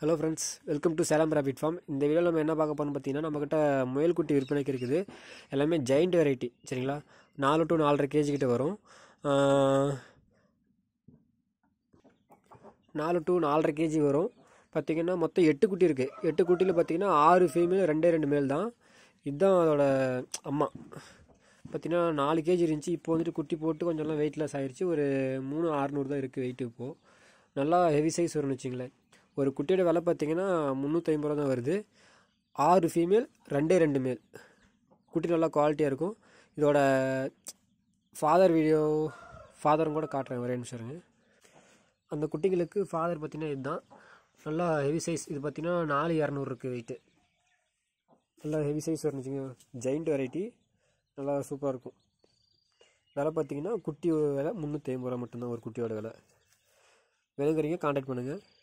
hello friends welcome to Salem rapid farm இந்த வீடியோவில் நம்ம என்ன பார்க்க போகிறோம் பார்த்தீங்கன்னா நம்மக்கிட்ட முயல் குட்டி விற்பனைக்கு இருக்குது எல்லாமே ஜெயிண்ட் வெரைட்டி சரிங்களா நாலு டு நாலரை கேஜி கிட்ட வரும் நாலு டு நாலரை கேஜி வரும் பார்த்திங்கன்னா மொத்தம் எட்டு குட்டி இருக்குது எட்டு குட்டியில் பார்த்தீங்கன்னா ஆறு ஃபீமேல் ரெண்டே ரெண்டு மேல் தான் இதுதான் அதோட அம்மா பார்த்திங்கன்னா நாலு கேஜி இருந்துச்சு இப்போ வந்துட்டு குட்டி போட்டு கொஞ்சம்லாம் வெயிட் லெஸ் ஆகிடுச்சு ஒரு மூணு ஆறுநூறு தான் இருக்குது வெயிட்டு இப்போது நல்லா ஹெவி சைஸ் வரும்னு வச்சிங்களேன் ஒரு குட்டியோட விலை பார்த்தீங்கன்னா முந்நூற்றி ஐம்பது ரூபா தான் வருது ஆறு ஃபீமேல் ரெண்டே ரெண்டு மேல் குட்டி நல்லா குவாலிட்டியாக இருக்கும் இதோட ஃபாதர் வீடியோ ஃபாதரும் கூட காட்டுறேன் ஒரே நிமிஷம் அந்த குட்டிங்களுக்கு ஃபாதர் பார்த்திங்கன்னா இதுதான் நல்லா ஹெவி சைஸ் இது பார்த்திங்கன்னா நாலு இரநூறு இருக்குது வெயிட்டு நல்லா ஹெவி சைஸ் வரணுச்சிங்க ஜெயிண்ட் வெரைட்டி நல்லா சூப்பராக இருக்கும் விலை பார்த்திங்கன்னா குட்டி விலை முந்நூற்றி ஐம்பது ரூபா மட்டும்தான் ஒரு குட்டியோட விலை வேணுங்கிறீங்க காண்டாக்ட் பண்ணுங்கள்